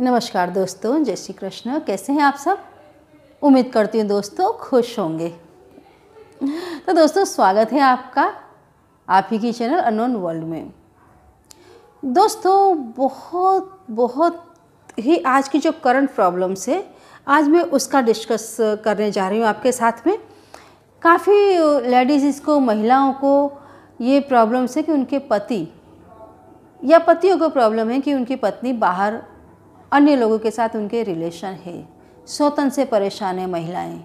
नमस्कार दोस्तों जय श्री कृष्ण कैसे हैं आप सब उम्मीद करती हूँ दोस्तों खुश होंगे तो दोस्तों स्वागत है आपका आप ही की चैनल अनोन वर्ल्ड में दोस्तों बहुत बहुत ही आज की जो करंट प्रॉब्लम्स है आज मैं उसका डिस्कस करने जा रही हूँ आपके साथ में काफ़ी लेडीज़ इसको महिलाओं को ये प्रॉब्लम्स है कि उनके पति या पतियों को प्रॉब्लम है कि उनकी पत्नी बाहर अन्य लोगों के साथ उनके रिलेशन है सौतन से परेशान है महिलाएं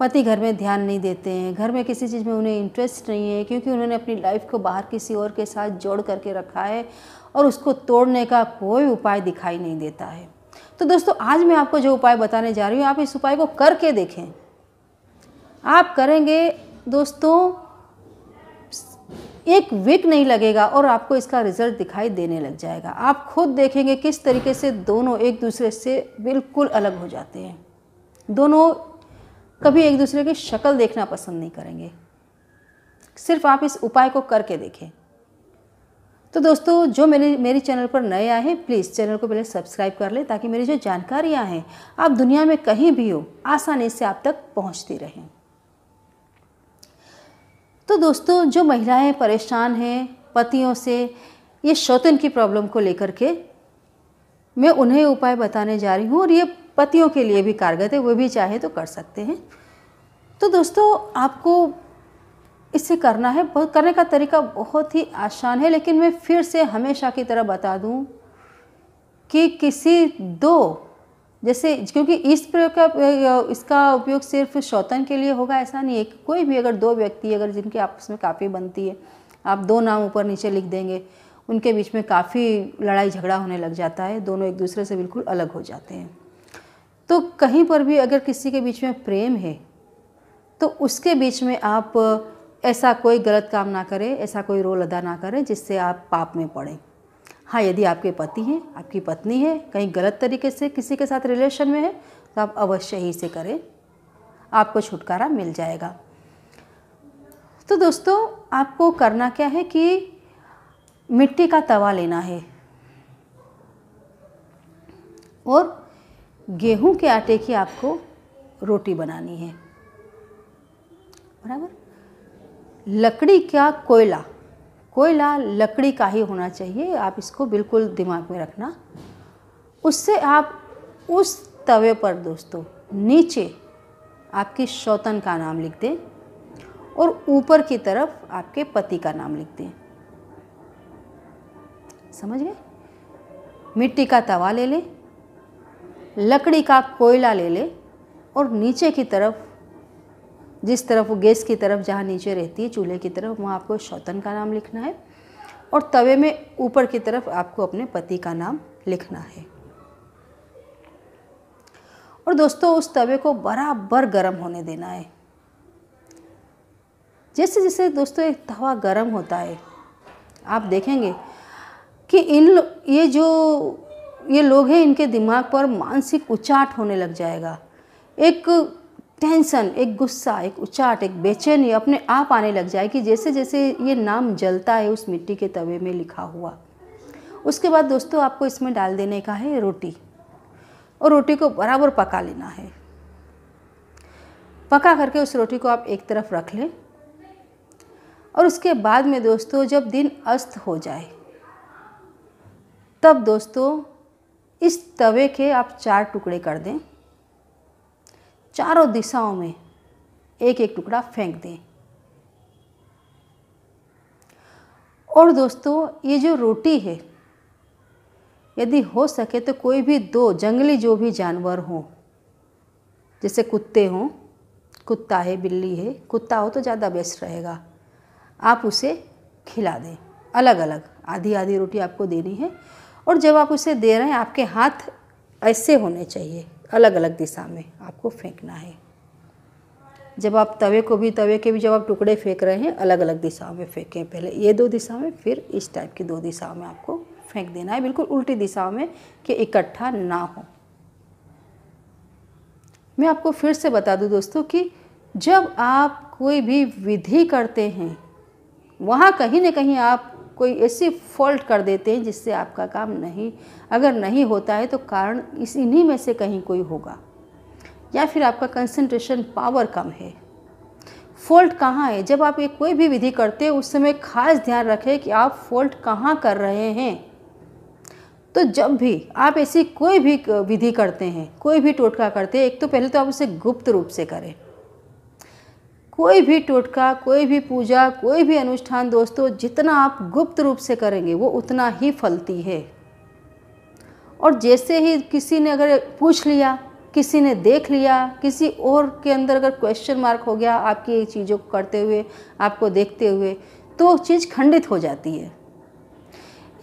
पति घर में ध्यान नहीं देते हैं घर में किसी चीज़ में उन्हें इंटरेस्ट नहीं है क्योंकि उन्होंने अपनी लाइफ को बाहर किसी और के साथ जोड़ करके रखा है और उसको तोड़ने का कोई उपाय दिखाई नहीं देता है तो दोस्तों आज मैं आपको जो उपाय बताने जा रही हूँ आप इस उपाय को करके देखें आप करेंगे दोस्तों एक वीक नहीं लगेगा और आपको इसका रिजल्ट दिखाई देने लग जाएगा आप खुद देखेंगे किस तरीके से दोनों एक दूसरे से बिल्कुल अलग हो जाते हैं दोनों कभी एक दूसरे की शक्ल देखना पसंद नहीं करेंगे सिर्फ आप इस उपाय को करके देखें तो दोस्तों जो मेरे मेरे चैनल पर नए आए हैं प्लीज़ चैनल को पहले सब्सक्राइब कर लें ताकि मेरी जो जानकारियाँ हैं आप दुनिया में कहीं भी हो आसानी से आप तक पहुँचती रहें तो दोस्तों जो महिलाएं परेशान हैं पतियों से ये शौतन की प्रॉब्लम को लेकर के मैं उन्हें उपाय बताने जा रही हूँ और ये पतियों के लिए भी कारगर है वो भी चाहे तो कर सकते हैं तो दोस्तों आपको इससे करना है बहुत करने का तरीका बहुत ही आसान है लेकिन मैं फिर से हमेशा की तरह बता दूं कि किसी दो जैसे क्योंकि इस प्रयोग का इसका उपयोग सिर्फ शौतन के लिए होगा ऐसा नहीं है कोई भी अगर दो व्यक्ति अगर जिनके आपस में काफ़ी बनती है आप दो नाम ऊपर नीचे लिख देंगे उनके बीच में काफ़ी लड़ाई झगड़ा होने लग जाता है दोनों एक दूसरे से बिल्कुल अलग हो जाते हैं तो कहीं पर भी अगर किसी के बीच में प्रेम है तो उसके बीच में आप ऐसा कोई गलत काम ना करें ऐसा कोई रोल अदा ना करें जिससे आप पाप में पड़ें हाँ यदि आपके पति हैं आपकी पत्नी है कहीं गलत तरीके से किसी के साथ रिलेशन में है तो आप अवश्य ही इसे करें आपको छुटकारा मिल जाएगा तो दोस्तों आपको करना क्या है कि मिट्टी का तवा लेना है और गेहूं के आटे की आपको रोटी बनानी है बराबर लकड़ी का कोयला कोयला लकड़ी का ही होना चाहिए आप इसको बिल्कुल दिमाग में रखना उससे आप उस तवे पर दोस्तों नीचे आपकी शौतन का नाम लिख दें और ऊपर की तरफ आपके पति का नाम लिख दें समझ गए मिट्टी का तवा ले लें लकड़ी का कोयला ले लें और नीचे की तरफ जिस तरफ वो गैस की तरफ जहाँ नीचे रहती है चूल्हे की तरफ वहाँ आपको शौतन का नाम लिखना है और तवे में ऊपर की तरफ आपको अपने पति का नाम लिखना है और दोस्तों उस तवे को बराबर गर्म होने देना है जैसे जैसे दोस्तों एक तवा गर्म होता है आप देखेंगे कि इन ये जो ये लोग हैं इनके दिमाग पर मानसिक उचाट होने लग जाएगा एक टेंशन एक गुस्सा एक उचाट एक बेचैनी अपने आप आने लग जाए कि जैसे जैसे ये नाम जलता है उस मिट्टी के तवे में लिखा हुआ उसके बाद दोस्तों आपको इसमें डाल देने का है रोटी और रोटी को बराबर पका लेना है पका करके उस रोटी को आप एक तरफ रख लें और उसके बाद में दोस्तों जब दिन अस्त हो जाए तब दोस्तों इस तवे के आप चार टुकड़े कर दें चारों दिशाओं में एक एक टुकड़ा फेंक दें और दोस्तों ये जो रोटी है यदि हो सके तो कोई भी दो जंगली जो भी जानवर हों जैसे कुत्ते हों कुत्ता है बिल्ली है कुत्ता हो तो ज़्यादा बेस्ट रहेगा आप उसे खिला दें अलग अलग आधी आधी रोटी आपको देनी है और जब आप उसे दे रहे हैं आपके हाथ ऐसे होने चाहिए अलग अलग दिशा में आपको फेंकना है जब आप तवे को भी तवे के भी जब आप टुकड़े फेंक रहे हैं अलग अलग दिशाओं में फेंकें पहले ये दो दिशा में फिर इस टाइप की दो दिशाओं में आपको फेंक देना है बिल्कुल उल्टी दिशाओं में कि इकट्ठा ना हो मैं आपको फिर से बता दूं दोस्तों कि जब आप कोई भी विधि करते हैं वहाँ कहीं ना कहीं आप कोई ऐसी फॉल्ट कर देते हैं जिससे आपका काम नहीं अगर नहीं होता है तो कारण इस इन्हीं में से कहीं कोई होगा या फिर आपका कंसंट्रेशन पावर कम है फॉल्ट कहाँ है जब आप ये कोई भी विधि करते हैं उस समय खास ध्यान रखें कि आप फॉल्ट कहाँ कर रहे हैं तो जब भी आप ऐसी कोई भी विधि करते हैं कोई भी टोटका करते हैं एक तो पहले तो आप उसे गुप्त रूप से करें कोई भी टोटका कोई भी पूजा कोई भी अनुष्ठान दोस्तों जितना आप गुप्त रूप से करेंगे वो उतना ही फलती है और जैसे ही किसी ने अगर पूछ लिया किसी ने देख लिया किसी और के अंदर अगर क्वेश्चन मार्क हो गया आपकी चीज़ों को करते हुए आपको देखते हुए तो चीज़ खंडित हो जाती है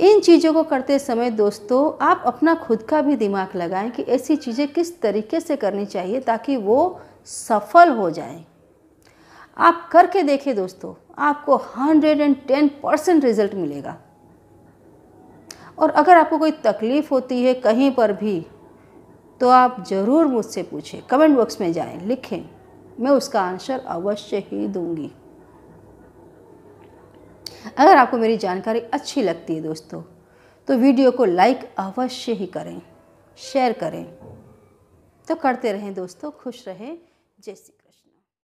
इन चीज़ों को करते समय दोस्तों आप अपना खुद का भी दिमाग लगाएं कि ऐसी चीज़ें किस तरीके से करनी चाहिए ताकि वो सफल हो जाएं आप करके देखें दोस्तों आपको 110 परसेंट रिजल्ट मिलेगा और अगर आपको कोई तकलीफ़ होती है कहीं पर भी तो आप ज़रूर मुझसे पूछें कमेंट बॉक्स में जाएं लिखें मैं उसका आंसर अवश्य ही दूंगी अगर आपको मेरी जानकारी अच्छी लगती है दोस्तों तो वीडियो को लाइक अवश्य ही करें शेयर करें तो करते रहें दोस्तों खुश रहें जैसी